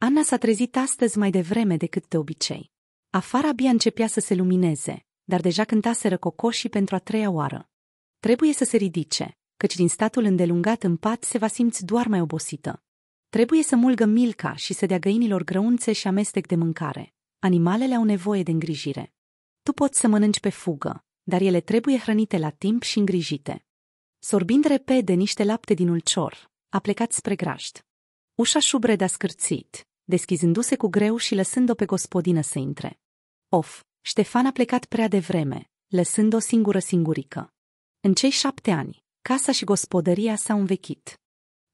Ana s-a trezit astăzi mai devreme decât de obicei. Afara abia începea să se lumineze, dar deja cântaseră cocoșii pentru a treia oară. Trebuie să se ridice, căci din statul îndelungat în pat se va simți doar mai obosită. Trebuie să mulgă milca și să dea găinilor grăunțe și amestec de mâncare. Animalele au nevoie de îngrijire. Tu poți să mănânci pe fugă, dar ele trebuie hrănite la timp și îngrijite. Sorbind repede niște lapte din ulcior, a plecat spre graști. Ușa șubredă a scârțit, deschizându-se cu greu și lăsând-o pe gospodină să intre. Of, Ștefan a plecat prea devreme, lăsând-o singură singurică. În cei șapte ani, casa și gospodăria s-au învechit.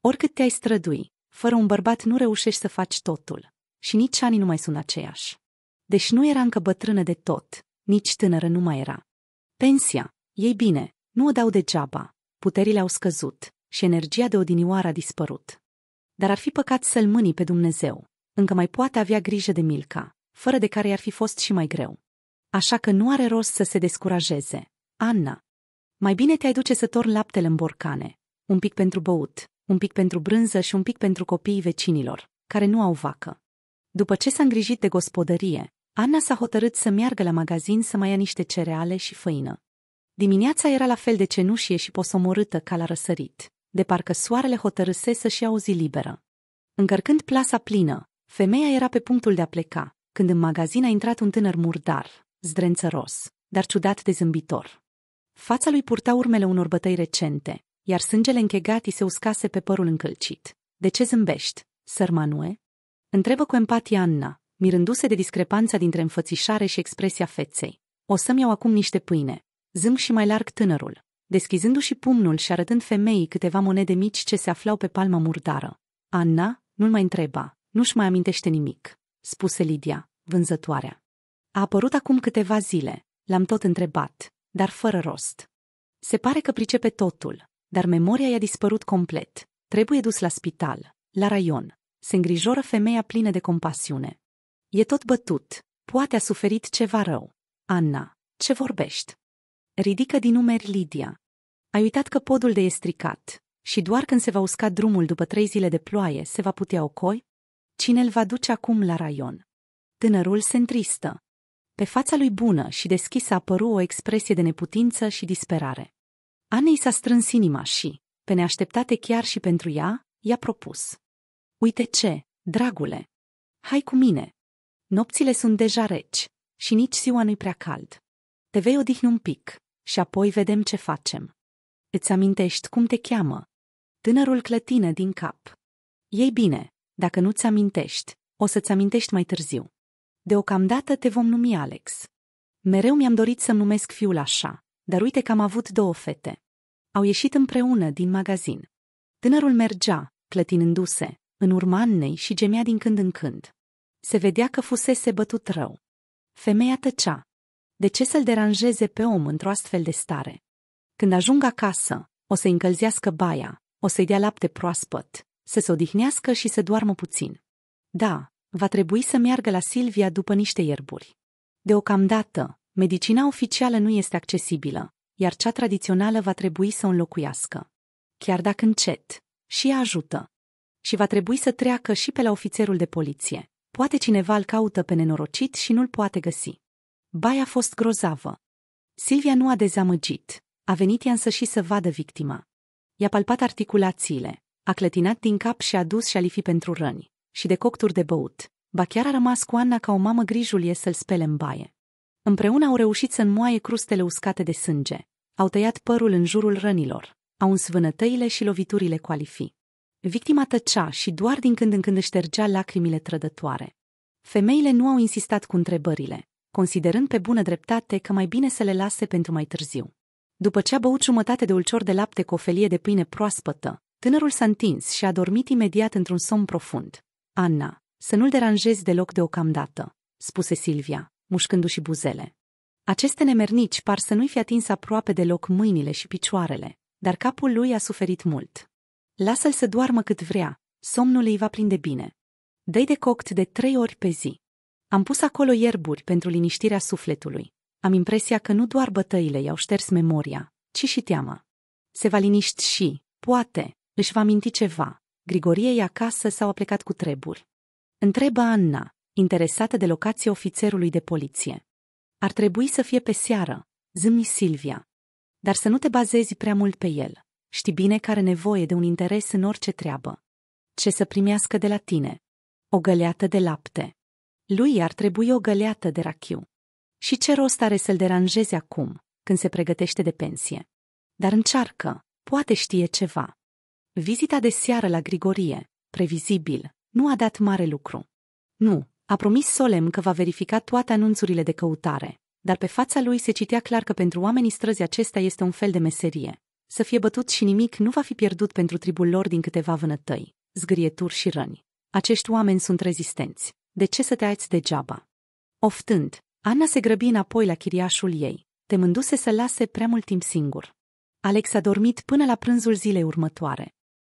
Oricât te-ai strădui, fără un bărbat nu reușești să faci totul. Și nici ani nu mai sunt aceiași. Deci nu era încă bătrână de tot, nici tânără nu mai era. Pensia, ei bine, nu o dau degeaba, puterile au scăzut și energia de odinioară a dispărut dar ar fi păcat să-l mâni pe Dumnezeu. Încă mai poate avea grijă de Milca, fără de care i-ar fi fost și mai greu. Așa că nu are rost să se descurajeze. Anna, mai bine te-ai duce să torni laptele în borcane, un pic pentru băut, un pic pentru brânză și un pic pentru copiii vecinilor, care nu au vacă. După ce s-a îngrijit de gospodărie, Anna s-a hotărât să meargă la magazin să mai ia niște cereale și făină. Dimineața era la fel de cenușie și posomorâtă ca la răsărit de parcă soarele hotărâse să-și ia o zi liberă. Încărcând plasa plină, femeia era pe punctul de a pleca, când în magazin a intrat un tânăr murdar, zdrențăros, dar ciudat de zâmbitor. Fața lui purta urmele unor bătăi recente, iar sângele închegat îi se uscase pe părul încălcit. De ce zâmbești, sărmanue? Întrebă cu empatie Anna, mirându-se de discrepanța dintre înfățișare și expresia feței. O să-mi iau acum niște pâine. Zâm și mai larg tânărul. Deschizându-și pumnul și arătând femeii câteva monede mici ce se aflau pe palma murdară. Anna nu-l mai întreba, nu-și mai amintește nimic, spuse Lidia, vânzătoarea. A apărut acum câteva zile, l-am tot întrebat, dar fără rost. Se pare că pricepe totul, dar memoria i-a dispărut complet. Trebuie dus la spital, la raion. Se îngrijoră femeia plină de compasiune. E tot bătut, poate a suferit ceva rău. Anna, ce vorbești? ridică din umeri Lidia. Ai uitat că podul de e stricat și doar când se va usca drumul după trei zile de ploaie se va putea ocoi? Cine îl va duce acum la raion? Tânărul se întristă. Pe fața lui bună și deschisă apăru o expresie de neputință și disperare. Anei s-a strâns inima și, pe neașteptate chiar și pentru ea, i-a propus. Uite ce, dragule! Hai cu mine! Nopțile sunt deja reci și nici ziua nu-i prea cald. Te vei odihni un pic. Și apoi vedem ce facem. Îți amintești cum te cheamă? Tânărul clătină din cap. Ei bine, dacă nu-ți amintești, o să-ți amintești mai târziu. Deocamdată te vom numi Alex. Mereu mi-am dorit să-mi numesc fiul așa, dar uite că am avut două fete. Au ieșit împreună din magazin. Tânărul mergea, clătinându-se, în urma Annei și gemea din când în când. Se vedea că fusese bătut rău. Femeia tăcea, de ce să-l deranjeze pe om într-o astfel de stare? Când ajung acasă, o să încălzească baia, o să-i dea lapte proaspăt, să se odihnească și să doarmă puțin. Da, va trebui să meargă la Silvia după niște ierburi. Deocamdată, medicina oficială nu este accesibilă, iar cea tradițională va trebui să o înlocuiască. Chiar dacă încet, și ea ajută. Și va trebui să treacă și pe la ofițerul de poliție. Poate cineva îl caută pe nenorocit și nu-l poate găsi. Baia a fost grozavă. Silvia nu a dezamăgit. A venit ea însă și să vadă victima. I-a palpat articulațiile, a clătinat din cap și a dus șalifi pentru răni și de cocturi de băut. Ba chiar a rămas cu Anna ca o mamă grijulie să-l spele în baie. Împreună au reușit să înmoaie crustele uscate de sânge, au tăiat părul în jurul rănilor, au însvânătăile și loviturile cu alifi. Victima tăcea și doar din când în când își ștergea lacrimile trădătoare. Femeile nu au insistat cu întrebările, considerând pe bună dreptate că mai bine să le lase pentru mai târziu. După ce a băut jumătate de ulcior de lapte cu o felie de pâine proaspătă, tânărul s-a întins și a dormit imediat într-un somn profund. Anna, să nu-l deranjezi deloc deocamdată, spuse Silvia, mușcându-și buzele. Aceste nemernici par să nu-i fi atins aproape deloc mâinile și picioarele, dar capul lui a suferit mult. Lasă-l să doarmă cât vrea, somnul îi va prinde bine. dă de coct de trei ori pe zi. Am pus acolo ierburi pentru liniștirea sufletului. Am impresia că nu doar bătăile i-au șters memoria, ci și teama. Se va liniști și, poate, își va minti ceva. Grigorie e acasă sau a plecat cu treburi. Întreba Anna, interesată de locația ofițerului de poliție. Ar trebui să fie pe seară, zâmni Silvia. Dar să nu te bazezi prea mult pe el. Știi bine că are nevoie de un interes în orice treabă. Ce să primească de la tine? O găleată de lapte. Lui ar trebui o găleată de rachiu. Și ce rost are să-l deranjeze acum, când se pregătește de pensie? Dar încearcă, poate știe ceva. Vizita de seară la Grigorie, previzibil, nu a dat mare lucru. Nu, a promis solemn că va verifica toate anunțurile de căutare, dar pe fața lui se citea clar că pentru oamenii străzi acesta este un fel de meserie. Să fie bătut și nimic nu va fi pierdut pentru tribul lor din câteva vânătăi, zgârieturi și răni. Acești oameni sunt rezistenți de ce să te ați degeaba? Oftând, Ana se grăbi înapoi la chiriașul ei, temându-se să lase prea mult timp singur. Alex a dormit până la prânzul zilei următoare.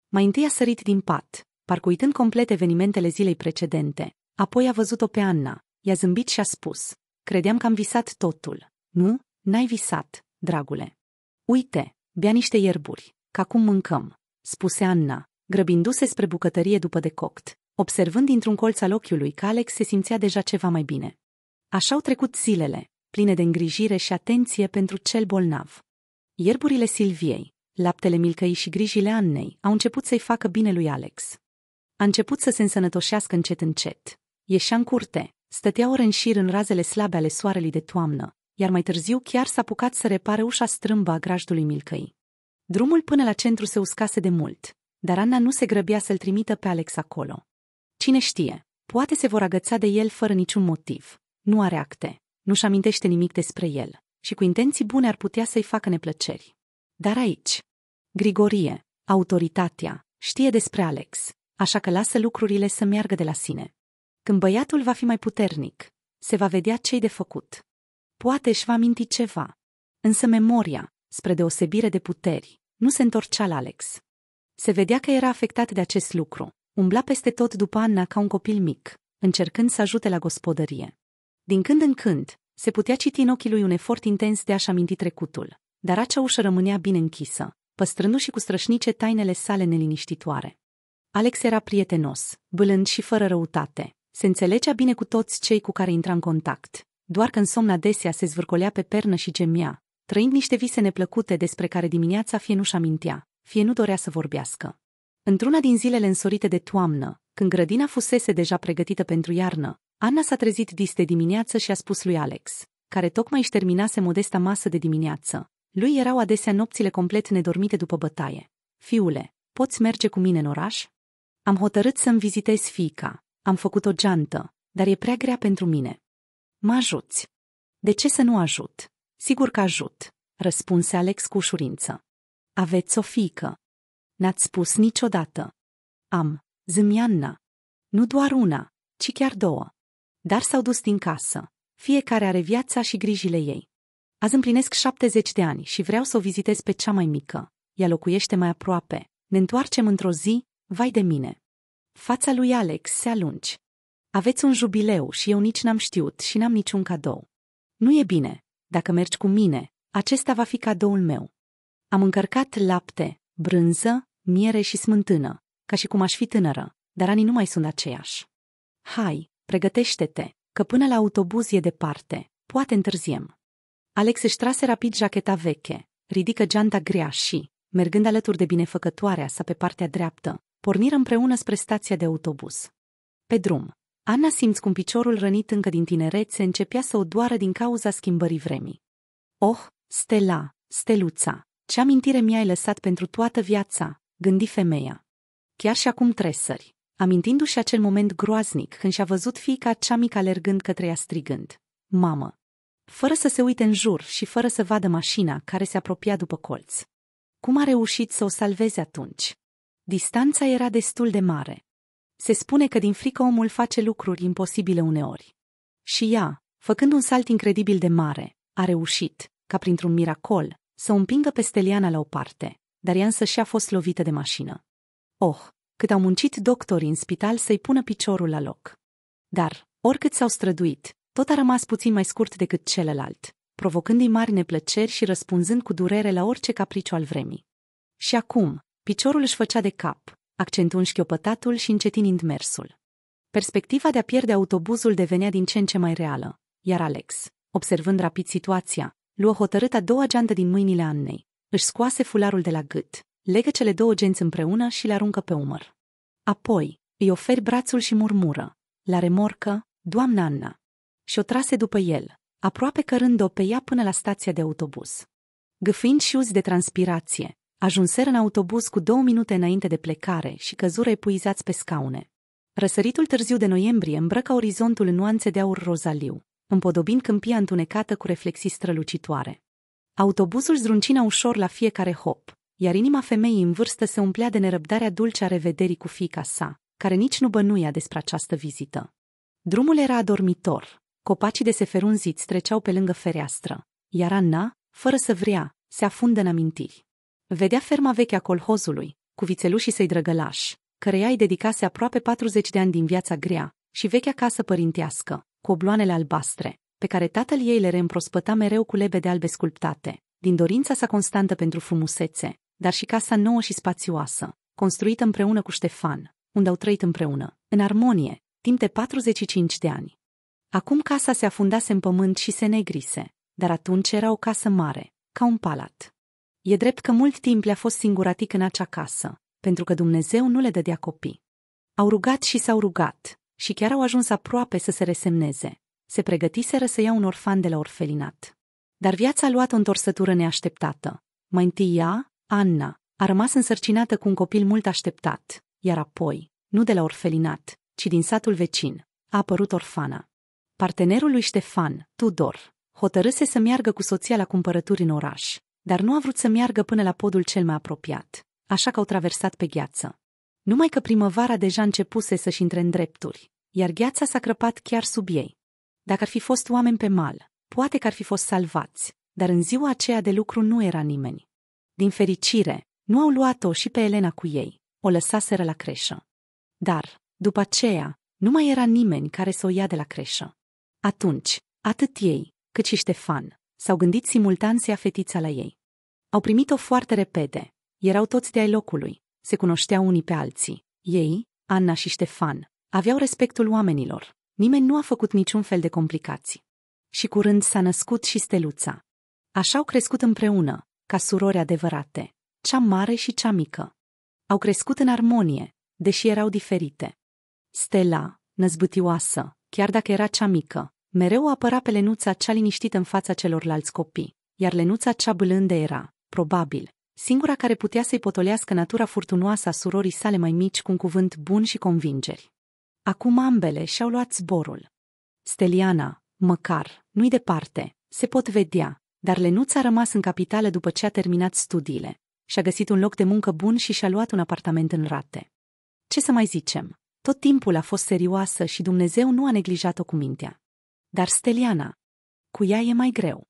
Mai întâi a sărit din pat, parcuitând complet evenimentele zilei precedente, apoi a văzut-o pe Anna, i-a zâmbit și a spus, credeam că am visat totul. Nu, n-ai visat, dragule. Uite, bea niște ierburi, că acum mâncăm, spuse Anna, grăbindu-se spre bucătărie după decoct, observând dintr-un colț al ochiului că Alex se simțea deja ceva mai bine. Așa au trecut zilele, pline de îngrijire și atenție pentru cel bolnav. Ierburile Silviei, laptele milcăi și grijile Annei au început să-i facă bine lui Alex. A început să se însănătoșească încet încet. Ieșea în curte, stătea ore în șir în razele slabe ale soarelui de toamnă, iar mai târziu chiar s-a apucat să repare ușa strâmbă a grajdului milcăi. Drumul până la centru se uscase de mult, dar Anna nu se grăbea să-l trimită pe Alex acolo. Cine știe, poate se vor agăța de el fără niciun motiv. Nu are acte, nu-și amintește nimic despre el și cu intenții bune ar putea să-i facă neplăceri. Dar aici, Grigorie, autoritatea, știe despre Alex, așa că lasă lucrurile să meargă de la sine. Când băiatul va fi mai puternic, se va vedea ce-i de făcut. Poate își va aminti ceva. Însă memoria, spre deosebire de puteri, nu se întorcea la Alex. Se vedea că era afectat de acest lucru Umbla peste tot după Anna ca un copil mic, încercând să ajute la gospodărie. Din când în când, se putea citi în ochii lui un efort intens de a-și aminti trecutul, dar acea ușă rămânea bine închisă, păstrându-și cu strășnice tainele sale neliniștitoare. Alex era prietenos, bâlând și fără răutate, se înțelegea bine cu toți cei cu care intra în contact, doar că în somn adesea se zvârcolea pe pernă și gemea, trăind niște vise neplăcute despre care dimineața fie nu-și amintea, fie nu dorea să vorbească. Într-una din zilele însorite de toamnă, când grădina fusese deja pregătită pentru iarnă, Anna s-a trezit dis de dimineață și a spus lui Alex, care tocmai își terminase modesta masă de dimineață. Lui erau adesea nopțile complet nedormite după bătaie. Fiule, poți merge cu mine în oraș? Am hotărât să-mi vizitez fiica. Am făcut o geantă, dar e prea grea pentru mine. Mă ajuți. De ce să nu ajut? Sigur că ajut, răspunse Alex cu ușurință. Aveți o fiică, N-ați spus niciodată. Am, zâmianna. Nu doar una, ci chiar două. Dar s-au dus din casă. Fiecare are viața și grijile ei. Azi împlinesc 70 de ani și vreau să o vizitez pe cea mai mică. Ea locuiește mai aproape. Ne întoarcem într-o zi, vai de mine. Fața lui Alex se alungi. Aveți un jubileu și eu nici n-am știut și n-am niciun cadou. Nu e bine. Dacă mergi cu mine, acesta va fi cadoul meu. Am încărcat lapte, brânză, miere și smântână, ca și cum aș fi tânără, dar anii nu mai sunt aceiași. Hai, pregătește-te, că până la autobuz e departe, poate întârziem. Alex își trase rapid jacheta veche, ridică geanta grea și, mergând alături de binefăcătoarea sa pe partea dreaptă, porniră împreună spre stația de autobuz. Pe drum, Anna simți cum piciorul rănit încă din tinerețe începea să o doară din cauza schimbării vremii. Oh, Stella, Steluța, ce amintire mi-ai lăsat pentru toată viața, gândi femeia. Chiar și acum tresări, amintindu-și acel moment groaznic când și-a văzut fiica cea mică alergând către ea strigând, Mamă! Fără să se uite în jur și fără să vadă mașina care se apropia după colț. Cum a reușit să o salveze atunci? Distanța era destul de mare. Se spune că din frică omul face lucruri imposibile uneori. Și ea, făcând un salt incredibil de mare, a reușit, ca printr-un miracol, să o împingă pe Steliana la o parte, dar ea însă și-a fost lovită de mașină. Oh, cât au muncit doctorii în spital să-i pună piciorul la loc. Dar, oricât s-au străduit, tot a rămas puțin mai scurt decât celălalt, provocându-i mari neplăceri și răspunzând cu durere la orice capriciu al vremii. Și acum, piciorul își făcea de cap, accentuând șchiopătatul și încetinind mersul. Perspectiva de a pierde autobuzul devenea din ce în ce mai reală, iar Alex, observând rapid situația, luă hotărât a doua geantă din mâinile Annei, își scoase fularul de la gât, legă cele două genți împreună și le aruncă pe umăr. Apoi, îi oferi brațul și murmură, la remorcă, Doamna Anna. Și o trase după el, aproape cărând-o pe ea până la stația de autobuz. Gâfind și uzi de transpirație, ajunseră în autobuz cu două minute înainte de plecare și căzură epuizați pe scaune. Răsăritul târziu de noiembrie îmbrăca orizontul în nuanțe de aur rozaliu, împodobind câmpia întunecată cu reflexii strălucitoare. Autobuzul zruncina ușor la fiecare hop, iar inima femeii în vârstă se umplea de nerăbdarea dulce a revederii cu fica sa, care nici nu bănuia despre această vizită. Drumul era adormitor, copacii de seferunziți treceau pe lângă fereastră, iar Anna, fără să vrea, se afundă în amintiri. Vedea ferma veche a colhozului, cu vițelușii săi drăgălași, căreia îi dedicase aproape 40 de ani din viața grea, și vechea casă părintească, cu obloanele albastre, pe care tatăl ei le reîmprospăta mereu cu lebe de albe sculptate, din dorința sa constantă pentru frumusețe, dar și casa nouă și spațioasă, construită împreună cu Ștefan, unde au trăit împreună, în armonie, timp de 45 de ani. Acum casa se afundase în pământ și se negrise, dar atunci era o casă mare, ca un palat. E drept că mult timp le-a fost singuratic în acea casă, pentru că Dumnezeu nu le dădea copii. Au rugat și s-au rugat, și chiar au ajuns aproape să se resemneze, se pregătiseră să ia un orfan de la orfelinat. Dar viața a luat o întorsătură neașteptată. Mai întâi ea, Anna, a rămas însărcinată cu un copil mult așteptat, iar apoi, nu de la orfelinat, ci din satul vecin, a apărut orfana. Partenerul lui Ștefan, Tudor, hotărâse să meargă cu soția la cumpărături în oraș, dar nu a vrut să meargă până la podul cel mai apropiat, așa că au traversat pe gheață. Numai că primăvara deja începuse să-și intre în drepturi, iar gheața s-a crăpat chiar sub ei. Dacă ar fi fost oameni pe mal, poate că ar fi fost salvați, dar în ziua aceea de lucru nu era nimeni. Din fericire, nu au luat-o și pe Elena cu ei, o lăsaseră la creșă. Dar, după aceea, nu mai era nimeni care să o ia de la creșă. Atunci, atât ei, cât și Ștefan, s-au gândit simultan să ia fetița la ei. Au primit-o foarte repede, erau toți de ai locului, se cunoșteau unii pe alții. Ei, Anna și Ștefan, aveau respectul oamenilor, Nimeni nu a făcut niciun fel de complicații. Și curând s-a născut și steluța. Așa au crescut împreună, ca surori adevărate, cea mare și cea mică. Au crescut în armonie, deși erau diferite. Stella, năzbâtioasă, chiar dacă era cea mică, mereu apăra pe Lenuța cea liniștită în fața celorlalți copii, iar Lenuța cea blândă era, probabil, singura care putea să-i potolească natura furtunoasă a surorii sale mai mici cu un cuvânt bun și convingeri. Acum ambele și-au luat zborul. Steliana, măcar, nu-i departe, se pot vedea, dar Lenuț a rămas în capitală după ce a terminat studiile. Și-a găsit un loc de muncă bun și și-a luat un apartament în rate. Ce să mai zicem? Tot timpul a fost serioasă și Dumnezeu nu a neglijat-o cu mintea. Dar Steliana, cu ea e mai greu.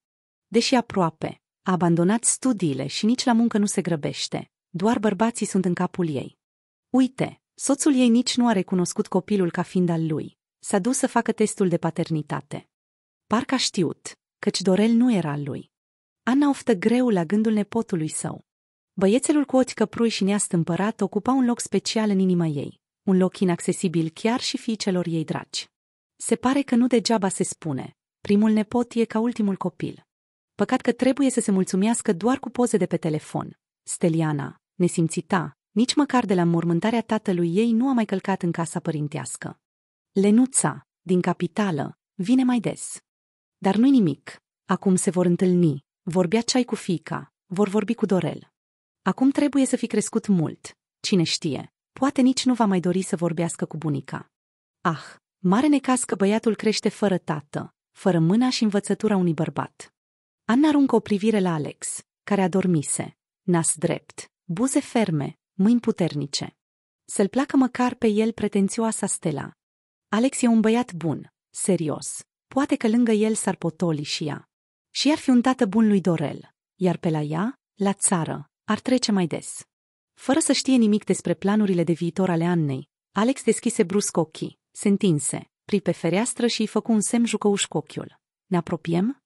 Deși aproape, a abandonat studiile și nici la muncă nu se grăbește, doar bărbații sunt în capul ei. Uite, Soțul ei nici nu a recunoscut copilul ca fiind al lui. S-a dus să facă testul de paternitate. Parcă a știut, căci Dorel nu era al lui. Ana oftă greu la gândul nepotului său. Băiețelul cu ochi căprui și neast împărat ocupa un loc special în inima ei, un loc inaccesibil chiar și fiicelor ei dragi. Se pare că nu degeaba se spune, primul nepot e ca ultimul copil. Păcat că trebuie să se mulțumească doar cu poze de pe telefon. Steliana, nesimțita, nici măcar de la mormântarea tatălui ei nu a mai călcat în casa părintească. Lenuța, din capitală, vine mai des. Dar nu-i nimic. Acum se vor întâlni, vorbea ceai cu fica, vor vorbi cu Dorel. Acum trebuie să fi crescut mult. Cine știe, poate nici nu va mai dori să vorbească cu bunica. Ah, mare necas că băiatul crește fără tată, fără mâna și învățătura unui bărbat. Anna aruncă o privire la Alex, care adormise, nas drept, buze ferme, mâini puternice. Să-l placă măcar pe el pretențioasa Stella. Alex e un băiat bun, serios. Poate că lângă el s-ar potoli și ea. Și ar fi un tată bun lui Dorel, iar pe la ea, la țară, ar trece mai des. Fără să știe nimic despre planurile de viitor ale Annei, Alex deschise brusc ochii, se întinse, pri pe fereastră și îi făcu un semn jucăuș cu ochiul. Ne apropiem?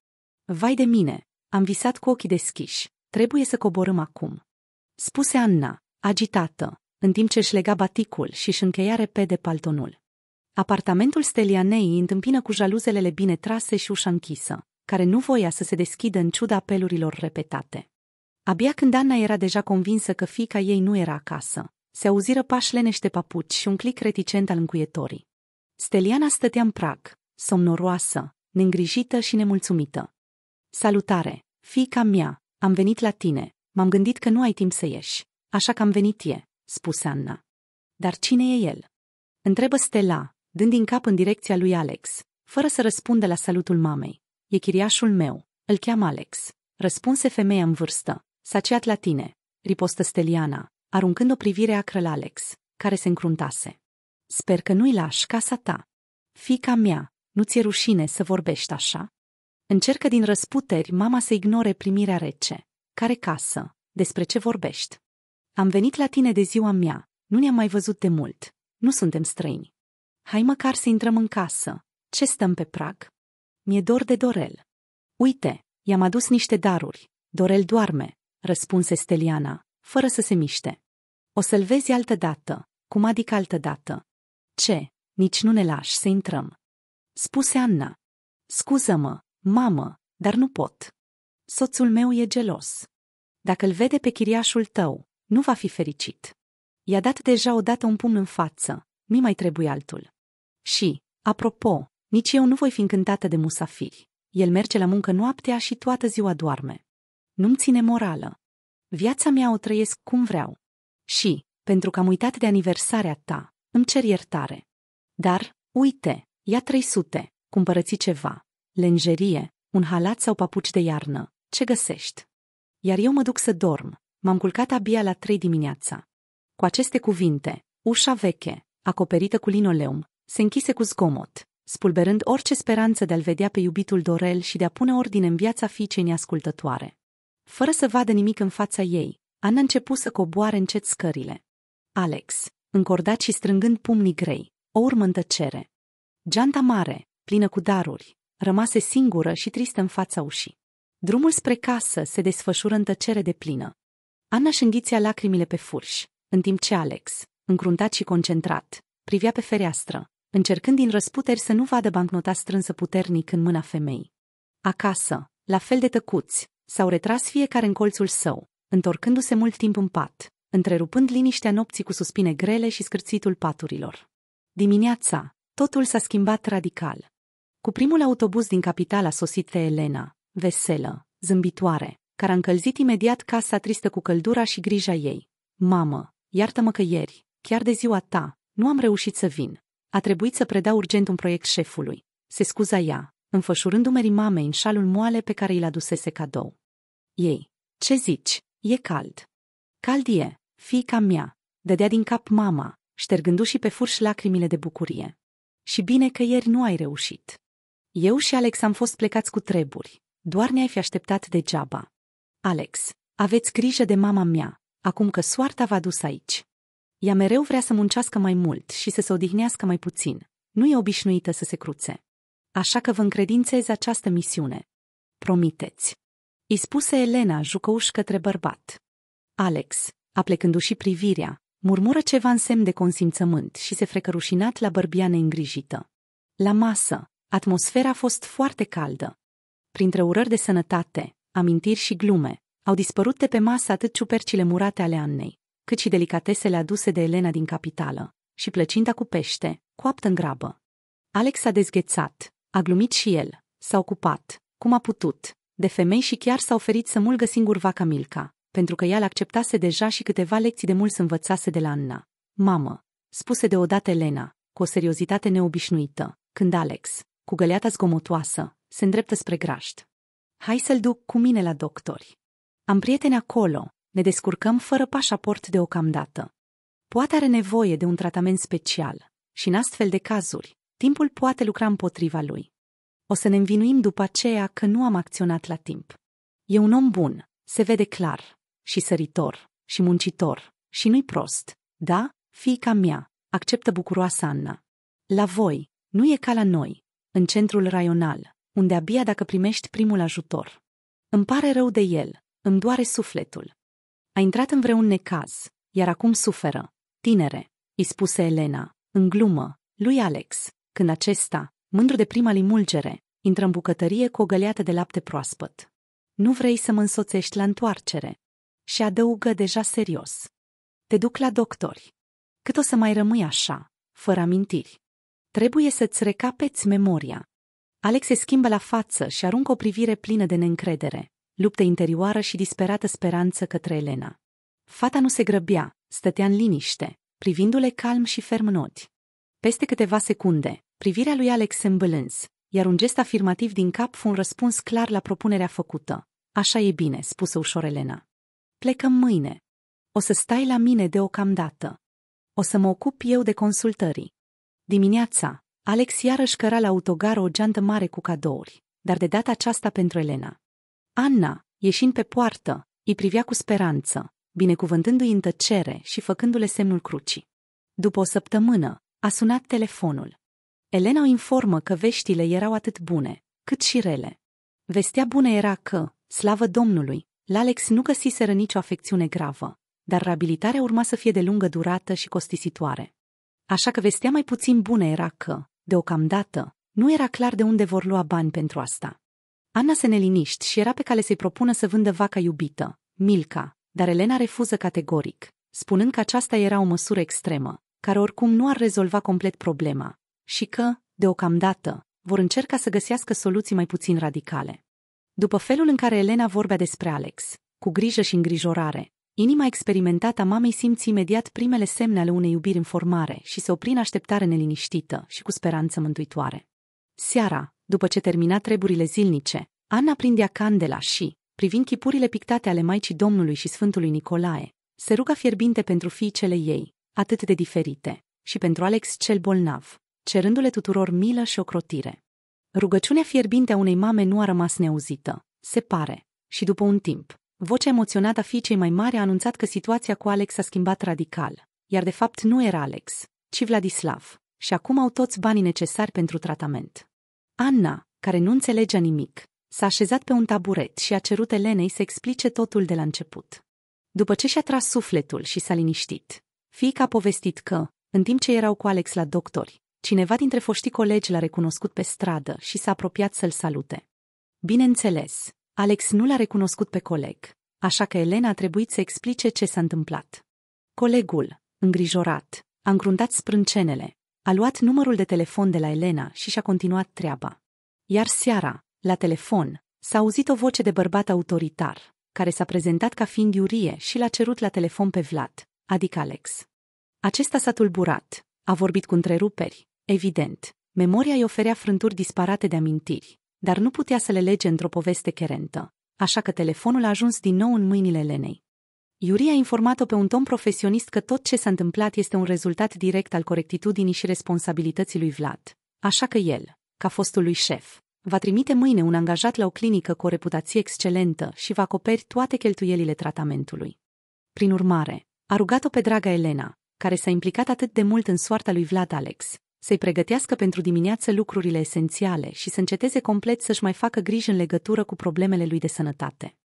Vai de mine, am visat cu ochii deschiși. Trebuie să coborâm acum. Spuse Anna, agitată, în timp ce își lega baticul și își încheia repede paltonul. Apartamentul Stelianei îi întâmpină cu jaluzelele bine trase și ușa închisă, care nu voia să se deschidă în ciuda apelurilor repetate. Abia când Anna era deja convinsă că fica ei nu era acasă, se auziră pași lenește papuci și un clic reticent al încuietorii. Steliana stătea în prag, somnoroasă, neîngrijită și nemulțumită. Salutare, fica mea, am venit la tine, m-am gândit că nu ai timp să ieși. Așa că am venit e, spuse Anna. Dar cine e el? Întrebă Stella, dând din cap în direcția lui Alex, fără să răspundă la salutul mamei. E chiriașul meu, îl cheam Alex. Răspunse femeia în vârstă. Saciat la tine, ripostă Steliana, aruncând o privire acră la Alex, care se încruntase. Sper că nu-i lași casa ta. Fica mea, nu ți-e rușine să vorbești așa? Încercă din răsputeri mama să ignore primirea rece. Care casă? Despre ce vorbești? Am venit la tine de ziua mea, nu ne-am mai văzut de mult, nu suntem străini. Hai măcar să intrăm în casă, ce stăm pe prag? Mi-e dor de Dorel. Uite, i-am adus niște daruri, Dorel doarme, răspunse Steliana, fără să se miște. O să-l vezi altă dată, cum adică altă dată. Ce, nici nu ne lași să intrăm. Spuse Anna. Scuză-mă, mamă, dar nu pot. Soțul meu e gelos. Dacă l vede pe chiriașul tău, nu va fi fericit. I-a dat deja odată un pumn în față, mi mai trebuie altul. Și, apropo, nici eu nu voi fi încântată de musafiri. El merge la muncă noaptea și toată ziua doarme. Nu-mi ține morală. Viața mea o trăiesc cum vreau. Și, pentru că am uitat de aniversarea ta, îmi cer iertare. Dar, uite, ia 300, cumpărăți ceva, lenjerie, un halat sau papuci de iarnă, ce găsești? Iar eu mă duc să dorm, M-am culcat abia la trei dimineața. Cu aceste cuvinte, ușa veche, acoperită cu linoleum, se închise cu zgomot, spulberând orice speranță de a-l vedea pe iubitul Dorel și de a pune ordine în viața fiicei neascultătoare. Fără să vadă nimic în fața ei, Ana început să coboare încet scările. Alex, încordat și strângând pumnii grei, o urmă în tăcere. Geanta mare, plină cu daruri, rămase singură și tristă în fața ușii. Drumul spre casă se desfășură în tăcere de plină, Ana își înghițea lacrimile pe furș, în timp ce Alex, încruntat și concentrat, privea pe fereastră, încercând din răsputeri să nu vadă bancnota strânsă puternic în mâna femei. Acasă, la fel de tăcuți, s-au retras fiecare în colțul său, întorcându-se mult timp în pat, întrerupând liniștea nopții cu suspine grele și scârțitul paturilor. Dimineața, totul s-a schimbat radical. Cu primul autobuz din capital a sosit Elena, veselă, zâmbitoare, care a încălzit imediat casa tristă cu căldura și grija ei. Mamă, iartă-mă că ieri, chiar de ziua ta, nu am reușit să vin. A trebuit să preda urgent un proiect șefului. Se scuza ea, înfășurând umerii mamei în șalul moale pe care i-l adusese cadou. Ei, ce zici, e cald. Cald e, fiica mea, dădea din cap mama, ștergându-și pe furș lacrimile de bucurie. Și bine că ieri nu ai reușit. Eu și Alex am fost plecați cu treburi, doar ne-ai fi așteptat degeaba. Alex, aveți grijă de mama mea, acum că soarta v-a dus aici. Ea mereu vrea să muncească mai mult și să se odihnească mai puțin. Nu e obișnuită să se cruțe. Așa că vă încredințez această misiune. Promiteți. Îi spuse Elena jucăuș către bărbat. Alex, aplecându-și privirea, murmură ceva în semn de consimțământ și se frecă rușinat la bărbia neîngrijită. La masă, atmosfera a fost foarte caldă. Printre urări de sănătate, amintiri și glume, au dispărut de pe masă atât ciupercile murate ale Annei, cât și delicatesele aduse de Elena din capitală și plăcinta cu pește, coaptă în grabă. Alex a dezghețat, a glumit și el, s-a ocupat, cum a putut, de femei și chiar s-a oferit să mulgă singur vaca Milca, pentru că el acceptase deja și câteva lecții de mult învățase de la Anna. Mamă, spuse deodată Elena, cu o seriozitate neobișnuită, când Alex, cu găleata zgomotoasă, se îndreptă spre graști. Hai să-l duc cu mine la doctori. Am prieteni acolo, ne descurcăm fără pașaport deocamdată. Poate are nevoie de un tratament special și în astfel de cazuri, timpul poate lucra împotriva lui. O să ne învinuim după aceea că nu am acționat la timp. E un om bun, se vede clar, și săritor, și muncitor, și nu-i prost. Da, fiica mea, acceptă bucuroasă Anna. La voi, nu e ca la noi, în centrul raional, unde abia dacă primești primul ajutor. Îmi pare rău de el, îmi doare sufletul. A intrat în vreun necaz, iar acum suferă. Tinere, îi spuse Elena, în glumă, lui Alex, când acesta, mândru de prima limulgere, intră în bucătărie cu o găleată de lapte proaspăt. Nu vrei să mă însoțești la întoarcere? Și adăugă deja serios. Te duc la doctori. Cât o să mai rămâi așa, fără amintiri? Trebuie să-ți recapeți memoria. Alex se schimbă la față și aruncă o privire plină de neîncredere, luptă interioară și disperată speranță către Elena. Fata nu se grăbea, stătea în liniște, privindu-le calm și ferm în ochi. Peste câteva secunde, privirea lui Alex se îmbălâns, iar un gest afirmativ din cap fu un răspuns clar la propunerea făcută. Așa e bine, spuse ușor Elena. Plecăm mâine. O să stai la mine deocamdată. O să mă ocup eu de consultării. Dimineața, Alex iarăși căra la autogar o geantă mare cu cadouri, dar de data aceasta pentru Elena. Anna, ieșind pe poartă, îi privea cu speranță, binecuvântându-i în tăcere și făcându-le semnul crucii. După o săptămână, a sunat telefonul. Elena o informă că veștile erau atât bune, cât și rele. Vestea bună era că, slavă Domnului, la Alex nu găsiseră nicio afecțiune gravă, dar reabilitarea urma să fie de lungă durată și costisitoare. Așa că vestea mai puțin bună era că, deocamdată, nu era clar de unde vor lua bani pentru asta. Ana se neliniști și era pe cale să-i propună să vândă vaca iubită, Milka, dar Elena refuză categoric, spunând că aceasta era o măsură extremă, care oricum nu ar rezolva complet problema, și că, deocamdată, vor încerca să găsească soluții mai puțin radicale. După felul în care Elena vorbea despre Alex, cu grijă și îngrijorare, Inima experimentată a mamei simți imediat primele semne ale unei iubiri în formare și se opri în așteptare neliniștită și cu speranță mântuitoare. Seara, după ce termina treburile zilnice, Anna prindea candela și, privind chipurile pictate ale Maicii Domnului și Sfântului Nicolae, se ruga fierbinte pentru fiicele ei, atât de diferite, și pentru Alex cel bolnav, cerându-le tuturor milă și ocrotire. Rugăciunea fierbinte a unei mame nu a rămas neauzită, se pare, și după un timp, Vocea emoționată a fiicei mai mari a anunțat că situația cu Alex s-a schimbat radical, iar de fapt nu era Alex, ci Vladislav, și acum au toți banii necesari pentru tratament. Anna, care nu înțelegea nimic, s-a așezat pe un taburet și a cerut Elenei să explice totul de la început. După ce și-a tras sufletul și s-a liniștit, fiica a povestit că, în timp ce erau cu Alex la doctori, cineva dintre foștii colegi l-a recunoscut pe stradă și s-a apropiat să-l salute. Bineînțeles, Alex nu l-a recunoscut pe coleg, așa că Elena a trebuit să explice ce s-a întâmplat. Colegul, îngrijorat, a îngruntat sprâncenele, a luat numărul de telefon de la Elena și și-a continuat treaba. Iar seara, la telefon, s-a auzit o voce de bărbat autoritar, care s-a prezentat ca fiind Iurie și l-a cerut la telefon pe Vlad, adică Alex. Acesta s-a tulburat, a vorbit cu întreruperi, evident, memoria îi oferea frânturi disparate de amintiri, dar nu putea să le lege într-o poveste cherentă, așa că telefonul a ajuns din nou în mâinile Lenei. Iuri a informat-o pe un ton profesionist că tot ce s-a întâmplat este un rezultat direct al corectitudinii și responsabilității lui Vlad, așa că el, ca fostul lui șef, va trimite mâine un angajat la o clinică cu o reputație excelentă și va acoperi toate cheltuielile tratamentului. Prin urmare, a rugat-o pe draga Elena, care s-a implicat atât de mult în soarta lui Vlad Alex, să-i pregătească pentru dimineață lucrurile esențiale și să înceteze complet să-și mai facă griji în legătură cu problemele lui de sănătate.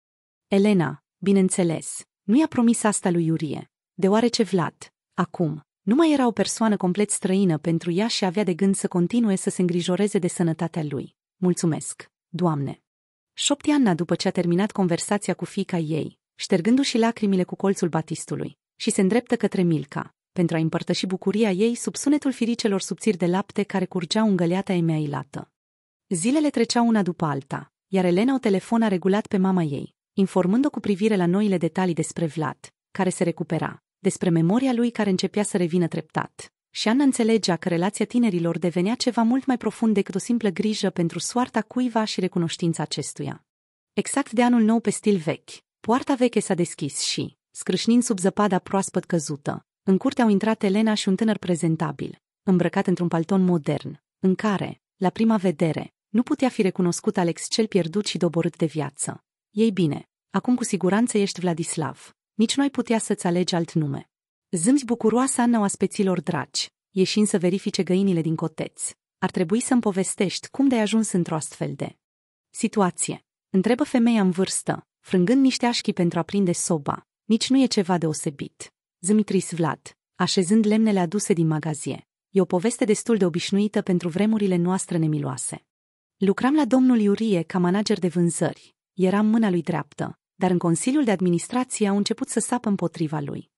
Elena, bineînțeles, nu i-a promis asta lui Iurie, deoarece Vlad, acum, nu mai era o persoană complet străină pentru ea și avea de gând să continue să se îngrijoreze de sănătatea lui. Mulțumesc, Doamne! Șopti Anna după ce a terminat conversația cu fica ei, ștergându-și lacrimile cu colțul batistului, și se îndreptă către Milca, pentru a împărtăși bucuria ei sub sunetul firicelor subțiri de lapte care curgeau în găleata emeailată. Zilele treceau una după alta, iar Elena o telefona regulat pe mama ei, informând-o cu privire la noile detalii despre Vlad, care se recupera, despre memoria lui care începea să revină treptat. Și Anna înțelegea că relația tinerilor devenea ceva mult mai profund decât o simplă grijă pentru soarta cuiva și recunoștința acestuia. Exact de anul nou pe stil vechi, poarta veche s-a deschis și, scrâșnind sub zăpada proaspăt căzută, în curte au intrat Elena și un tânăr prezentabil, îmbrăcat într-un palton modern, în care, la prima vedere, nu putea fi recunoscut Alex cel pierdut și doborât de viață. Ei bine, acum cu siguranță ești Vladislav. Nici noi putea să-ți alegi alt nume. Zâmbi bucuroasă Anna oaspeților dragi, ieșind să verifice găinile din coteț. Ar trebui să-mi povestești cum de-ai ajuns într-o astfel de situație. Întrebă femeia în vârstă, frângând niște așchi pentru a prinde soba. Nici nu e ceva deosebit. Zmitris Vlad, așezând lemnele aduse din magazie. E o poveste destul de obișnuită pentru vremurile noastre nemiloase. Lucram la domnul Iurie ca manager de vânzări. Eram mâna lui dreaptă, dar în Consiliul de Administrație au început să sapă împotriva lui.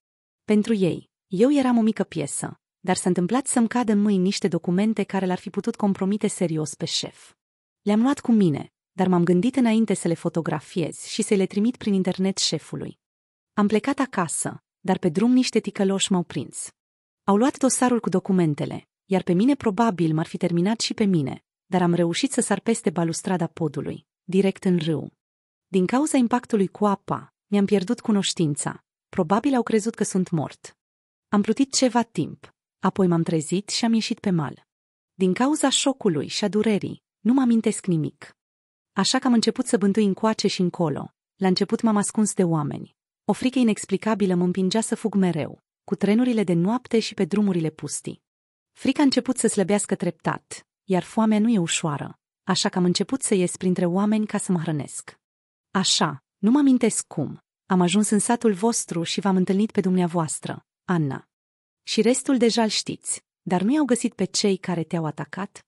Pentru ei, eu eram o mică piesă, dar s-a întâmplat să-mi cadă în mâini niște documente care l-ar fi putut compromite serios pe șef. Le-am luat cu mine, dar m-am gândit înainte să le fotografiez și să le trimit prin internet șefului. Am plecat acasă, dar pe drum niște ticăloși m-au prins. Au luat dosarul cu documentele, iar pe mine probabil m-ar fi terminat și pe mine, dar am reușit să sar peste balustrada podului, direct în râu. Din cauza impactului cu apa, mi-am pierdut cunoștința. Probabil au crezut că sunt mort. Am plutit ceva timp, apoi m-am trezit și am ieșit pe mal. Din cauza șocului și a durerii, nu mă amintesc nimic. Așa că am început să bântui încoace și încolo. La început m-am ascuns de oameni, o frică inexplicabilă mă împingea să fug mereu, cu trenurile de noapte și pe drumurile pustii. Frica a început să slăbească treptat, iar foamea nu e ușoară, așa că am început să ies printre oameni ca să mă hrănesc. Așa, nu mă amintesc cum, am ajuns în satul vostru și v-am întâlnit pe dumneavoastră, Anna. Și restul deja îl știți, dar nu i-au găsit pe cei care te-au atacat?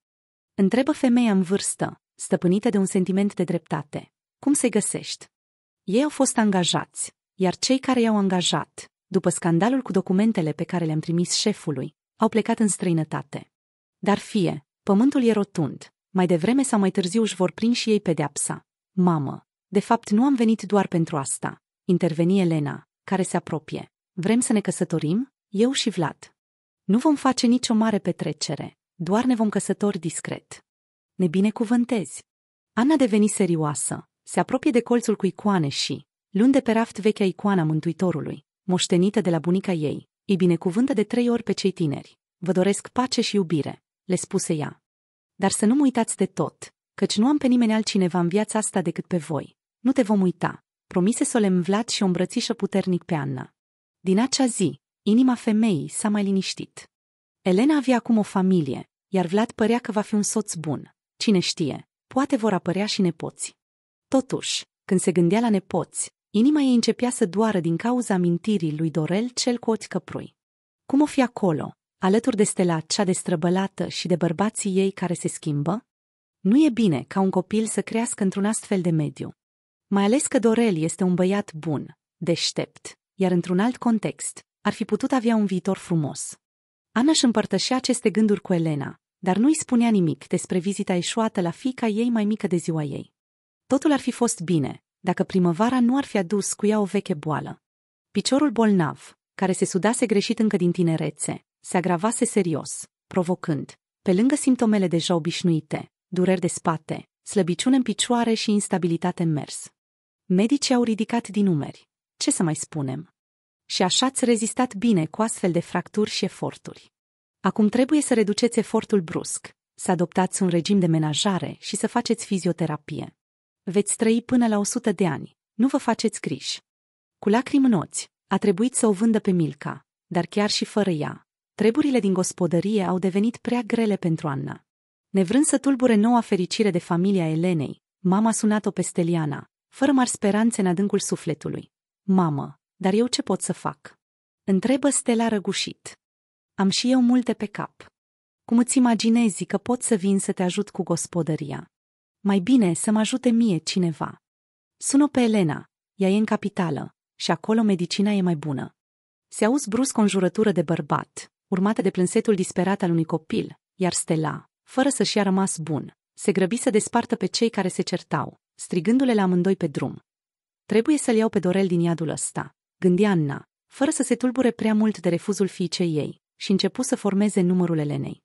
Întrebă femeia în vârstă, stăpânită de un sentiment de dreptate. Cum se găsești? Ei au fost angajați, iar cei care i-au angajat, după scandalul cu documentele pe care le-am trimis șefului, au plecat în străinătate. Dar fie, pământul e rotund, mai devreme sau mai târziu își vor prinde și ei pedeapsa. Mamă, de fapt nu am venit doar pentru asta, interveni Elena, care se apropie. Vrem să ne căsătorim, eu și Vlad. Nu vom face nicio mare petrecere, doar ne vom căsători discret. Ne binecuvântezi. Ana deveni serioasă, se apropie de colțul cu icoane și, Luând de pe raft vechea icoana Mântuitorului, moștenită de la bunica ei, îi binecuvântă de trei ori pe cei tineri. Vă doresc pace și iubire, le spuse ea. Dar să nu mă uitați de tot, căci nu am pe nimeni altcineva în viața asta decât pe voi. Nu te vom uita, promise solemn Vlad și o îmbrățișă puternic pe Anna. Din acea zi, inima femeii s-a mai liniștit. Elena avea acum o familie, iar Vlad părea că va fi un soț bun. Cine știe, poate vor apărea și nepoți. Totuși, când se gândea la nepoți, Inima ei începea să doară din cauza amintirii lui Dorel cel cu ochi căprui. Cum o fi acolo, alături de stela cea destrăbălată și de bărbații ei care se schimbă? Nu e bine ca un copil să crească într-un astfel de mediu. Mai ales că Dorel este un băiat bun, deștept, iar într-un alt context ar fi putut avea un viitor frumos. Ana își împărtășea aceste gânduri cu Elena, dar nu îi spunea nimic despre vizita eșuată la fica ei mai mică de ziua ei. Totul ar fi fost bine, dacă primăvara nu ar fi adus cu ea o veche boală. Piciorul bolnav, care se sudase greșit încă din tinerețe, se agravase serios, provocând, pe lângă simptomele deja obișnuite, dureri de spate, slăbiciune în picioare și instabilitate în mers. Medicii au ridicat din numeri. Ce să mai spunem? Și așa ați rezistat bine cu astfel de fracturi și eforturi. Acum trebuie să reduceți efortul brusc, să adoptați un regim de menajare și să faceți fizioterapie. Veți trăi până la 100 de ani. Nu vă faceți griji. Cu lacrimi în oți, a trebuit să o vândă pe Milca, dar chiar și fără ea. Treburile din gospodărie au devenit prea grele pentru Anna. Nevrând să tulbure noua fericire de familia Elenei, mama sunat-o pe Steliana, fără mari speranțe în adâncul sufletului. Mamă, dar eu ce pot să fac? Întrebă Stella răgușit. Am și eu multe pe cap. Cum îți imaginezi că pot să vin să te ajut cu gospodăria? Mai bine să mă ajute mie cineva. Sună pe Elena, ea e în capitală și acolo medicina e mai bună. Se auzi brusc o înjurătură de bărbat, urmată de plânsetul disperat al unui copil, iar Stella, fără să-și a rămas bun, se grăbi să despartă pe cei care se certau, strigându-le la amândoi pe drum. Trebuie să-l iau pe Dorel din iadul ăsta, gândi Anna, fără să se tulbure prea mult de refuzul fiicei ei, și începu să formeze numărul Elenei.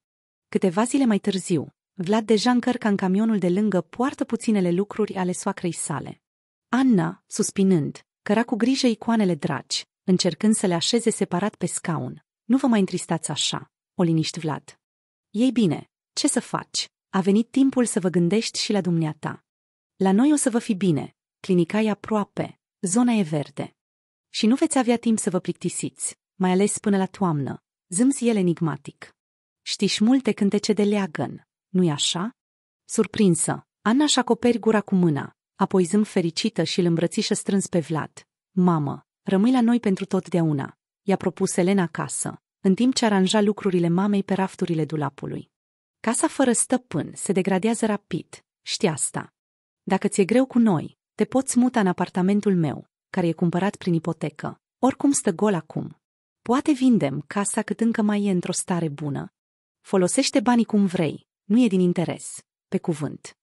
Câteva zile mai târziu, Vlad deja încărca în camionul de lângă poartă puținele lucruri ale soacrei sale. Anna, suspinând, căra cu grijă icoanele dragi, încercând să le așeze separat pe scaun. Nu vă mai întristați așa, o liniști Vlad. Ei bine, ce să faci? A venit timpul să vă gândești și la dumneata. La noi o să vă fi bine, clinica e aproape, zona e verde. Și nu veți avea timp să vă plictisiți, mai ales până la toamnă, zâmzi el enigmatic. Știși multe cântece de leagăn, nu-i așa? Surprinsă, Ana și acoperi gura cu mâna, apoi zâm fericită și îl îmbrățișă strâns pe Vlad. Mamă, rămâi la noi pentru totdeauna, i-a propus Elena acasă, în timp ce aranja lucrurile mamei pe rafturile dulapului. Casa fără stăpân se degradează rapid, știi asta. Dacă ți-e greu cu noi, te poți muta în apartamentul meu, care e cumpărat prin ipotecă. Oricum stă gol acum. Poate vindem casa cât încă mai e într-o stare bună. Folosește banii cum vrei, nu e din interes. Pe cuvânt.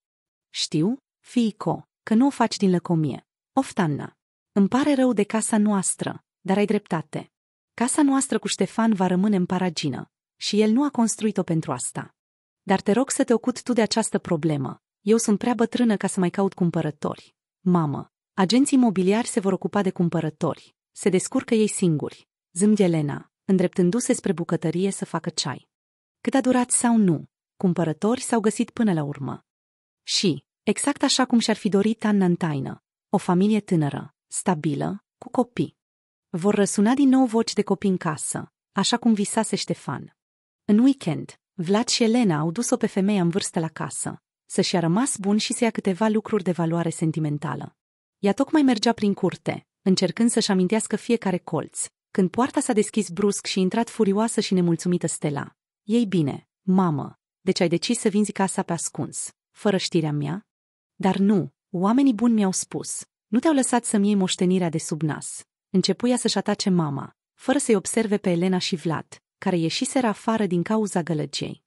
Știu, fiico, că nu o faci din lăcomie. Oftanna. Îmi pare rău de casa noastră, dar ai dreptate. Casa noastră cu Ștefan va rămâne în paragină și el nu a construit-o pentru asta. Dar te rog să te ocut tu de această problemă. Eu sunt prea bătrână ca să mai caut cumpărători. Mamă, agenții imobiliari se vor ocupa de cumpărători. Se descurcă ei singuri. Zâmbi Elena, îndreptându-se spre bucătărie să facă ceai. Cât a durat sau nu, cumpărători s-au găsit până la urmă. Și, exact așa cum și-ar fi dorit Anna în taină, o familie tânără, stabilă, cu copii. Vor răsuna din nou voci de copii în casă, așa cum visase Ștefan. În weekend, Vlad și Elena au dus-o pe femeia în vârstă la casă, să-și a rămas bun și să ia câteva lucruri de valoare sentimentală. Ea tocmai mergea prin curte, încercând să-și amintească fiecare colț, când poarta s-a deschis brusc și intrat furioasă și nemulțumită Stella. Ei bine, mamă, deci ai decis să vinzi casa pe ascuns, fără știrea mea? Dar nu, oamenii buni mi-au spus, nu te-au lăsat să-mi iei moștenirea de sub nas. Începuia să-și atace mama, fără să-i observe pe Elena și Vlad, care ieșiseră afară din cauza gălăgiei.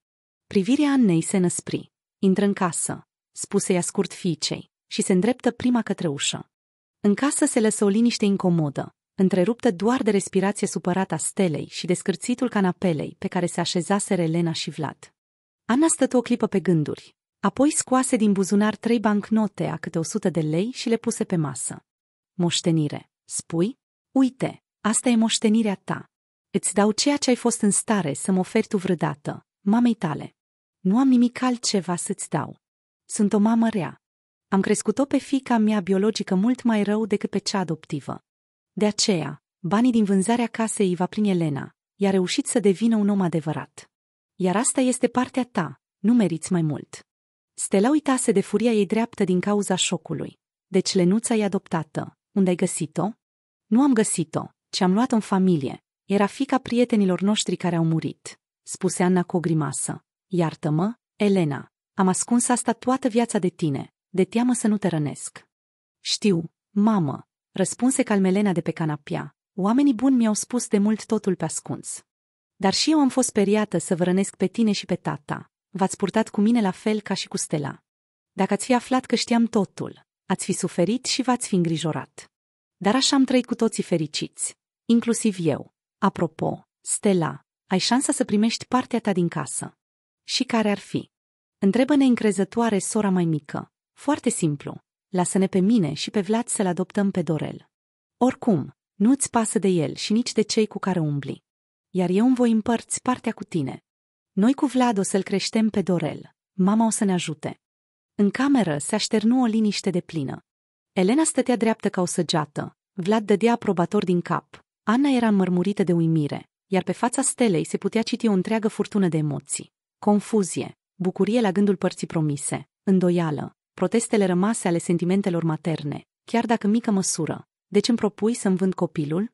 Privirea Annei se năspri. Intră în casă, spuse ea scurt fiicei, și se îndreptă prima către ușă. În casă se lăsă o liniște incomodă, întreruptă doar de respirație supărată a stelei și de scârțitul canapelei pe care se așezaseră Elena și Vlad. Ana stătu o clipă pe gânduri, apoi scoase din buzunar trei bancnote a câte o sută de lei și le puse pe masă. Moștenire, spui? Uite, asta e moștenirea ta. Îți dau ceea ce ai fost în stare să-mi oferi tu vrădată, mamei tale. Nu am nimic altceva să-ți dau. Sunt o mamă rea. Am crescut-o pe fica mea biologică mult mai rău decât pe cea adoptivă. De aceea, banii din vânzarea casei va prin Elena i-a reușit să devină un om adevărat. Iar asta este partea ta, nu meriți mai mult. Stella uitase de furia ei dreaptă din cauza șocului. Deci lenuța e adoptată. Unde ai găsit-o? Nu am găsit-o, ci am luat-o în familie. Era fica prietenilor noștri care au murit, spuse Anna cu o grimasă. Iartă-mă, Elena, am ascuns asta toată viața de tine, de teamă să nu te rănesc. Știu, mamă, răspunse calmelena de pe canapia. Oamenii buni mi-au spus de mult totul pe ascuns. Dar și eu am fost speriată să vă rănesc pe tine și pe tata. V-ați purtat cu mine la fel ca și cu Stella. Dacă ați fi aflat că știam totul, ați fi suferit și v-ați fi îngrijorat. Dar așa am trăit cu toții fericiți, inclusiv eu. Apropo, Stella, ai șansa să primești partea ta din casă. Și care ar fi? Întrebă neîncrezătoare sora mai mică. Foarte simplu. Lasă-ne pe mine și pe Vlad să-l adoptăm pe Dorel. Oricum, nu-ți pasă de el și nici de cei cu care umbli iar eu îmi voi împărți partea cu tine. Noi cu Vlad o să-l creștem pe Dorel. Mama o să ne ajute. În cameră se așternu o liniște de plină. Elena stătea dreaptă ca o săgeată. Vlad dădea aprobator din cap. Anna era mărmurită de uimire, iar pe fața stelei se putea citi o întreagă furtună de emoții. Confuzie, bucurie la gândul părții promise, îndoială, protestele rămase ale sentimentelor materne, chiar dacă mică măsură. Deci îmi propui să-mi vând copilul?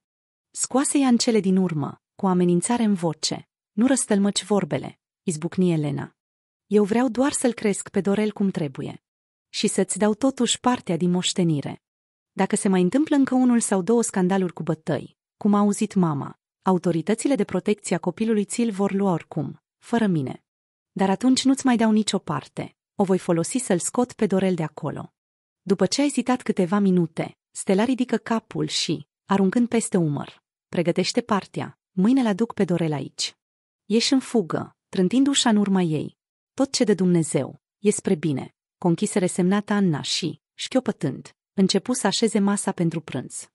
Scoase ea în cele din urmă, cu amenințare în voce. Nu răstălmăci vorbele, izbucni Elena. Eu vreau doar să-l cresc pe Dorel cum trebuie. Și să-ți dau totuși partea din moștenire. Dacă se mai întâmplă încă unul sau două scandaluri cu bătăi, cum a auzit mama, autoritățile de protecție a copilului ți-l vor lua oricum, fără mine. Dar atunci nu-ți mai dau nicio parte, o voi folosi să-l scot pe Dorel de acolo. După ce a ezitat câteva minute, Stella ridică capul și, aruncând peste umăr, pregătește partea, Mâine la duc pe Dorel aici. Ieși în fugă, trântind ușa în urma ei. Tot ce de Dumnezeu, e spre bine, conchise resemnată Anna și, șchiopătând, începu să așeze masa pentru prânz.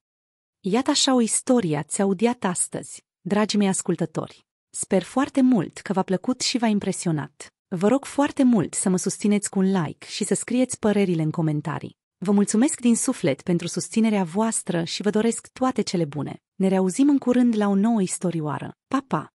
Iată așa o istorie ați audiat astăzi, dragii mei ascultători. Sper foarte mult că v-a plăcut și v-a impresionat. Vă rog foarte mult să mă susțineți cu un like și să scrieți părerile în comentarii. Vă mulțumesc din suflet pentru susținerea voastră și vă doresc toate cele bune. Ne reauzim în curând la o nouă istorioară. Pa, pa!